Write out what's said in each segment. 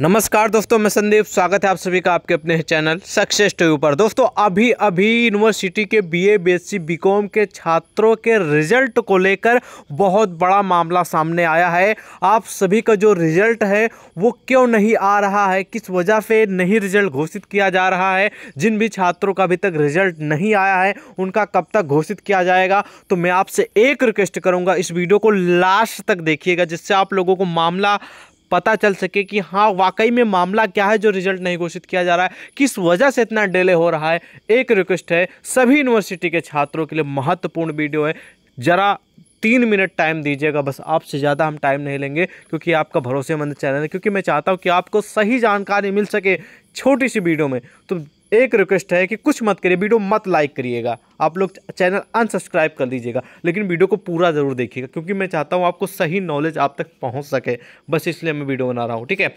नमस्कार दोस्तों मैं संदीप स्वागत है आप सभी का आपके अपने चैनल सक्सेस टू पर दोस्तों अभी अभी यूनिवर्सिटी के बीए बीएससी बीकॉम के छात्रों के रिजल्ट को लेकर बहुत बड़ा मामला सामने आया है आप सभी का जो रिजल्ट है वो क्यों नहीं आ रहा है किस वजह से नहीं रिजल्ट घोषित किया जा रहा है जिन भी छात्रों का अभी तक रिजल्ट नहीं आया है उनका कब तक घोषित किया जाएगा तो मैं आपसे एक रिक्वेस्ट करूँगा इस वीडियो को लास्ट तक देखिएगा जिससे आप लोगों को मामला पता चल सके कि हाँ वाकई में मामला क्या है जो रिजल्ट नहीं घोषित किया जा रहा है किस वजह से इतना डिले हो रहा है एक रिक्वेस्ट है सभी यूनिवर्सिटी के छात्रों के लिए महत्वपूर्ण वीडियो है ज़रा तीन मिनट टाइम दीजिएगा बस आपसे ज़्यादा हम टाइम नहीं लेंगे क्योंकि आपका भरोसेमंद चैनल है क्योंकि मैं चाहता हूँ कि आपको सही जानकारी मिल सके छोटी सी वीडियो में तो एक रिक्वेस्ट है कि कुछ मत करिए वीडियो मत लाइक करिएगा आप लोग चैनल अनसब्सक्राइब कर दीजिएगा लेकिन वीडियो को पूरा ज़रूर देखिएगा क्योंकि मैं चाहता हूँ आपको सही नॉलेज आप तक पहुँच सके बस इसलिए मैं वीडियो बना रहा हूँ ठीक है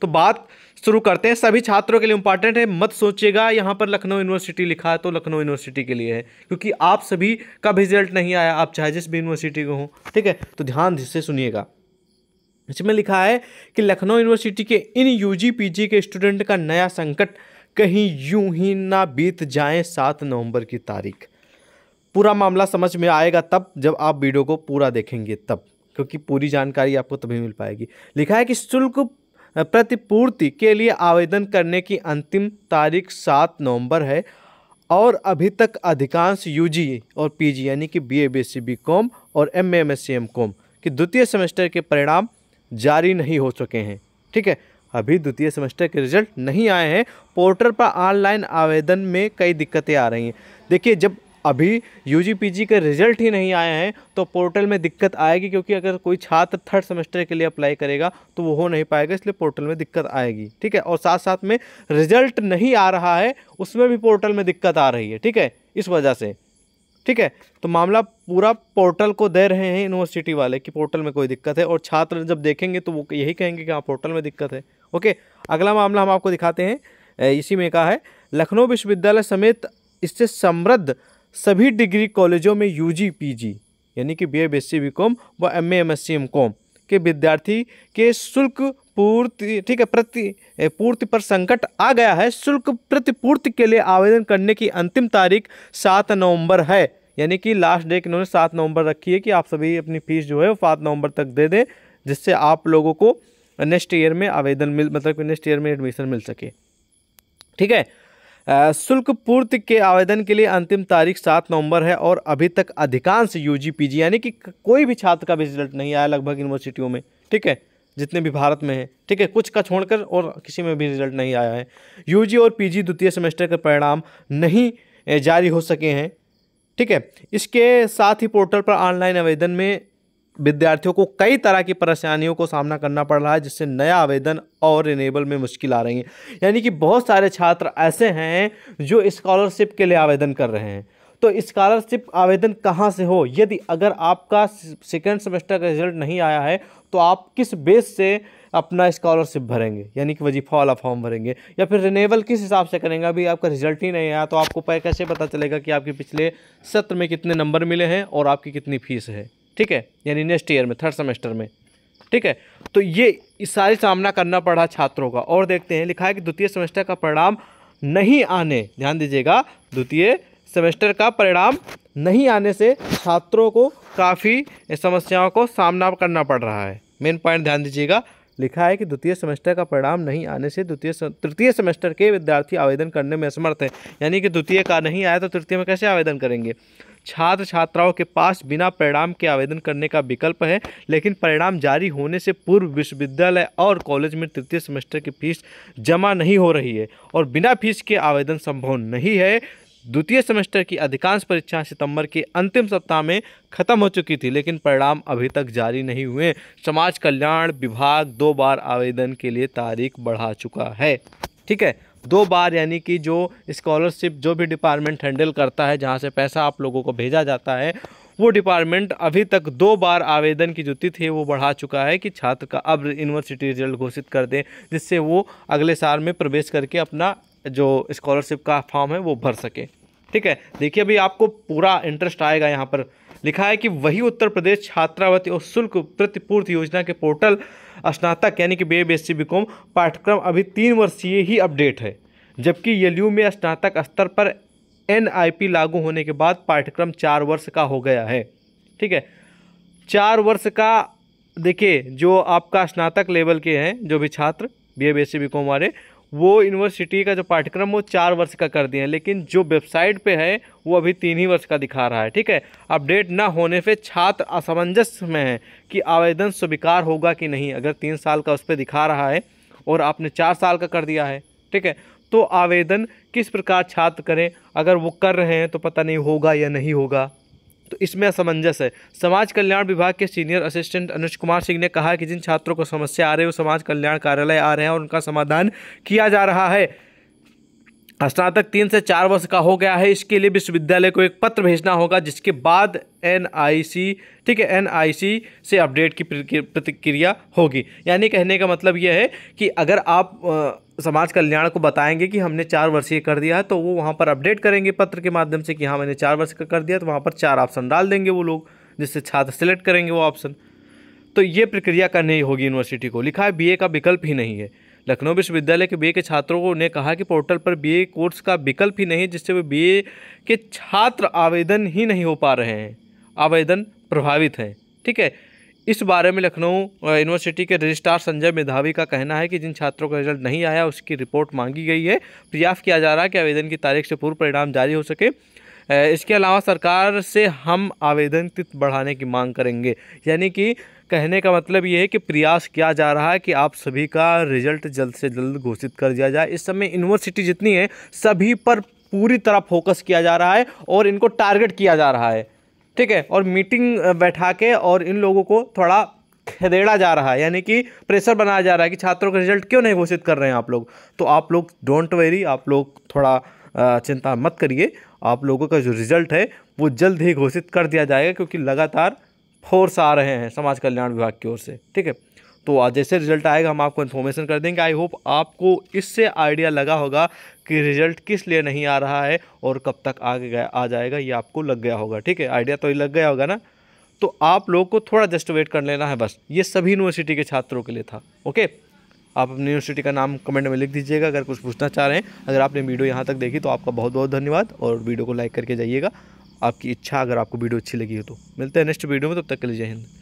तो बात शुरू करते हैं सभी छात्रों के लिए इंपॉर्टेंट है मत सोचिएगा यहाँ पर लखनऊ यूनिवर्सिटी लिखा है तो लखनऊ यूनिवर्सिटी के लिए है क्योंकि आप सभी का भी रिजल्ट नहीं आया आप चाहे जिस भी यूनिवर्सिटी के हो ठीक है तो ध्यान से सुनिएगा इसमें लिखा है कि लखनऊ यूनिवर्सिटी के इन यूजी पीजी के स्टूडेंट का नया संकट कहीं यूं ही ना बीत जाए सात नवंबर की तारीख पूरा मामला समझ में आएगा तब जब आप वीडियो को पूरा देखेंगे तब क्योंकि पूरी जानकारी आपको तभी मिल पाएगी लिखा है कि शुल्क प्रतिपूर्ति के लिए आवेदन करने की अंतिम तारीख सात नवंबर है और अभी तक अधिकांश यूजी और पीजी यानी कि बीए बीएससी बीकॉम और एमए एमएससी एमकॉम के द्वितीय सेमेस्टर के परिणाम जारी नहीं हो चुके हैं ठीक है अभी द्वितीय सेमेस्टर के रिजल्ट नहीं आए हैं पोर्टल पर ऑनलाइन आवेदन में कई दिक्कतें आ रही हैं देखिए जब अभी यू जी के रिजल्ट ही नहीं आए हैं तो पोर्टल में दिक्कत आएगी क्योंकि अगर कोई छात्र थर्ड सेमेस्टर के लिए अप्लाई करेगा तो वो हो नहीं पाएगा इसलिए पोर्टल में दिक्कत आएगी ठीक है और साथ साथ में रिजल्ट नहीं आ रहा है उसमें भी पोर्टल में दिक्कत आ रही है ठीक है इस वजह से ठीक है तो मामला पूरा पोर्टल को दे रहे हैं यूनिवर्सिटी वाले कि पोर्टल में कोई दिक्कत है और छात्र जब देखेंगे तो वो यही कहेंगे कि हाँ पोर्टल में दिक्कत है ओके अगला मामला हम आपको दिखाते हैं इसी में कहा है लखनऊ विश्वविद्यालय समेत इससे समृद्ध सभी डिग्री कॉलेजों में यू जी पी जी यानी कि B A B S C com व M A M S C M com के विद्यार्थी के शुल्क पूर्ति ठीक है प्रति पूर्ति पर संकट आ गया है शुल्क प्रतिपूर्ति के लिए आवेदन करने की अंतिम तारीख सात नवंबर है यानी कि लास्ट डेट इन्होंने सात नवंबर रखी है कि आप सभी अपनी फ़ीस जो है वो सात नवंबर तक दे दें जिससे आप लोगों को नेक्स्ट ईयर में आवेदन मिल मतलब नेक्स्ट ईयर में एडमिशन मिल सके ठीक है शुल्क पूर्ति के आवेदन के लिए अंतिम तारीख सात नवंबर है और अभी तक अधिकांश यू जी यानी कि कोई भी छात्र का भी रिजल्ट नहीं आया लगभग यूनिवर्सिटियों में ठीक है जितने भी भारत में है ठीक है कुछ का छोड़कर और किसी में भी रिजल्ट नहीं आया है यूजी और पीजी द्वितीय सेमेस्टर के परिणाम नहीं जारी हो सके हैं ठीक है इसके साथ ही पोर्टल पर ऑनलाइन आवेदन में विद्यार्थियों को कई तरह की परेशानियों को सामना करना पड़ रहा है जिससे नया आवेदन और इनेबल में मुश्किल आ रही है यानी कि बहुत सारे छात्र ऐसे हैं जो स्कॉलरशिप के लिए आवेदन कर रहे हैं तो स्कॉलरशिप आवेदन कहाँ से हो यदि अगर आपका सेकेंड सेमेस्टर का रिजल्ट नहीं आया है तो आप किस बेस से अपना स्कॉलरशिप भरेंगे यानी कि वजीफा वाला फॉर्म भरेंगे या फिर रिनेवल किस हिसाब से करेंगे अभी आपका रिजल्ट ही नहीं आया तो आपको पै कैसे पता चलेगा कि आपके पिछले सत्र में कितने नंबर मिले हैं और आपकी कितनी फीस है ठीक है यानी नेक्स्ट ईयर में थर्ड सेमेस्टर में ठीक है तो ये सारे सामना करना पड़ा छात्रों का और देखते हैं लिखा है कि द्वितीय सेमेस्टर का परिणाम नहीं आने ध्यान दीजिएगा द्वितीय सेमेस्टर का परिणाम नहीं आने से छात्रों को काफ़ी समस्याओं को सामना करना पड़ रहा है मेन पॉइंट ध्यान दीजिएगा लिखा है कि द्वितीय सेमेस्टर का परिणाम नहीं आने से द्वितीय तृतीय सेमेस्टर के विद्यार्थी आवेदन करने में असमर्थ हैं यानी कि द्वितीय का नहीं आया तो तृतीय में कैसे आवेदन करेंगे छात्र छात्राओं के पास बिना परिणाम के आवेदन करने का विकल्प है लेकिन परिणाम जारी होने से पूर्व विश्वविद्यालय और कॉलेज में तृतीय सेमेस्टर की फीस जमा नहीं हो रही है और बिना फीस के आवेदन संभव नहीं है द्वितीय सेमेस्टर की अधिकांश परीक्षाएं सितंबर के अंतिम सप्ताह में खत्म हो चुकी थी लेकिन परिणाम अभी तक जारी नहीं हुए समाज कल्याण विभाग दो बार आवेदन के लिए तारीख बढ़ा चुका है ठीक है दो बार यानी कि जो स्कॉलरशिप जो भी डिपार्टमेंट हैंडल करता है जहाँ से पैसा आप लोगों को भेजा जाता है वो डिपार्टमेंट अभी तक दो बार आवेदन की जो तिथि वो बढ़ा चुका है कि छात्र का अब यूनिवर्सिटी रिजल्ट घोषित कर दें जिससे वो अगले साल में प्रवेश करके अपना जो स्कॉलरशिप का फॉर्म है वो भर सके ठीक है देखिए अभी आपको पूरा इंटरेस्ट आएगा यहाँ पर लिखा है कि वही उत्तर प्रदेश छात्रावृत्ति और शुल्क प्रतिपूर्ति योजना के पोर्टल स्नातक यानी कि B A B S C B com पाठ्यक्रम अभी तीन वर्षीय ही अपडेट है जबकि येल्यू में स्नातक स्तर पर एन आई पी लागू होने के बाद पाठ्यक्रम चार वर्ष का हो गया है ठीक है चार वर्ष का देखिए जो आपका स्नातक लेवल के हैं जो भी छात्र B A B S C B com वाले वो यूनिवर्सिटी का जो पाठ्यक्रम वो चार वर्ष का कर दिए हैं लेकिन जो वेबसाइट पे है वो अभी तीन ही वर्ष का दिखा रहा है ठीक है अपडेट ना होने पे छात्र असमंजस में है कि आवेदन स्वीकार होगा कि नहीं अगर तीन साल का उस पर दिखा रहा है और आपने चार साल का कर दिया है ठीक है तो आवेदन किस प्रकार छात्र करें अगर वो कर रहे हैं तो पता नहीं होगा या नहीं होगा तो इसमें असमंजस है समाज कल्याण विभाग के सीनियर असिस्टेंट अनुज कुमार सिंह ने कहा कि जिन छात्रों को समस्या आ रही है वो समाज कल्याण कार्यालय आ रहे हैं और उनका समाधान किया जा रहा है स्नातक तीन से चार वर्ष का हो गया है इसके लिए विश्वविद्यालय को एक पत्र भेजना होगा जिसके बाद एनआईसी ठीक है एनआईसी से अपडेट की प्रतिक्रिया होगी यानी कहने का मतलब यह है कि अगर आप समाज कल्याण को बताएंगे कि हमने चार वर्षीय कर दिया है तो वो वहाँ पर अपडेट करेंगे पत्र के माध्यम से कि हाँ मैंने चार वर्ष का कर दिया तो वहाँ पर चार ऑप्शन डाल देंगे वो लोग जिससे छात्र सेलेक्ट करेंगे वो ऑप्शन तो ये प्रक्रिया करनी होगी यूनिवर्सिटी को लिखा है बीए का विकल्प ही नहीं है लखनऊ विश्वविद्यालय के बीए के छात्रों ने कहा कि पोर्टल पर बीए कोर्स का विकल्प ही नहीं जिससे वे बीए के छात्र आवेदन ही नहीं हो पा रहे हैं आवेदन प्रभावित हैं ठीक है इस बारे में लखनऊ यूनिवर्सिटी के रजिस्ट्रार संजय मेधावी का कहना है कि जिन छात्रों का रिजल्ट नहीं आया उसकी रिपोर्ट मांगी गई है प्रयास किया जा रहा है कि आवेदन की तारीख से पूर्व परिणाम जारी हो सके इसके अलावा सरकार से हम आवेदन तिथि बढ़ाने की मांग करेंगे यानी कि कहने का मतलब ये है कि प्रयास किया जा रहा है कि आप सभी का रिजल्ट जल्द से जल्द घोषित कर दिया जाए इस समय यूनिवर्सिटी जितनी है सभी पर पूरी तरह फोकस किया जा रहा है और इनको टारगेट किया जा रहा है ठीक है और मीटिंग बैठा के और इन लोगों को थोड़ा खदेड़ा जा रहा है यानी कि प्रेशर बनाया जा रहा है कि छात्रों का रिजल्ट क्यों नहीं घोषित कर रहे हैं आप लोग तो आप लोग डोंट वेरी आप लोग थोड़ा चिंता मत करिए आप लोगों का जो रिजल्ट है वो जल्द ही घोषित कर दिया जाएगा क्योंकि लगातार फोर्स आ रहे हैं समाज कल्याण विभाग की ओर से ठीक है तो जैसे रिजल्ट आएगा हम आपको इन्फॉर्मेशन कर देंगे आई होप आपको इससे आइडिया लगा होगा कि रिजल्ट किस लिए नहीं आ रहा है और कब तक आ गया आ जाएगा ये आपको लग गया होगा ठीक है आइडिया तो लग गया होगा ना तो आप लोग को थोड़ा जस्ट वेट कर लेना है बस ये सभी यूनिवर्सिटी के छात्रों के लिए था ओके आप अपनी यूनिवर्सिटी का नाम कमेंट में लिख दीजिएगा अगर कुछ पूछना चाह रहे हैं अगर आपने वीडियो यहाँ तक देखी तो आपका बहुत बहुत धन्यवाद और वीडियो को लाइक करके जाइएगा आपकी इच्छा अगर आपको वीडियो अच्छी लगी हो तो मिलते हैं नेक्स्ट वीडियो में तब तो तक के लिए जय हिंद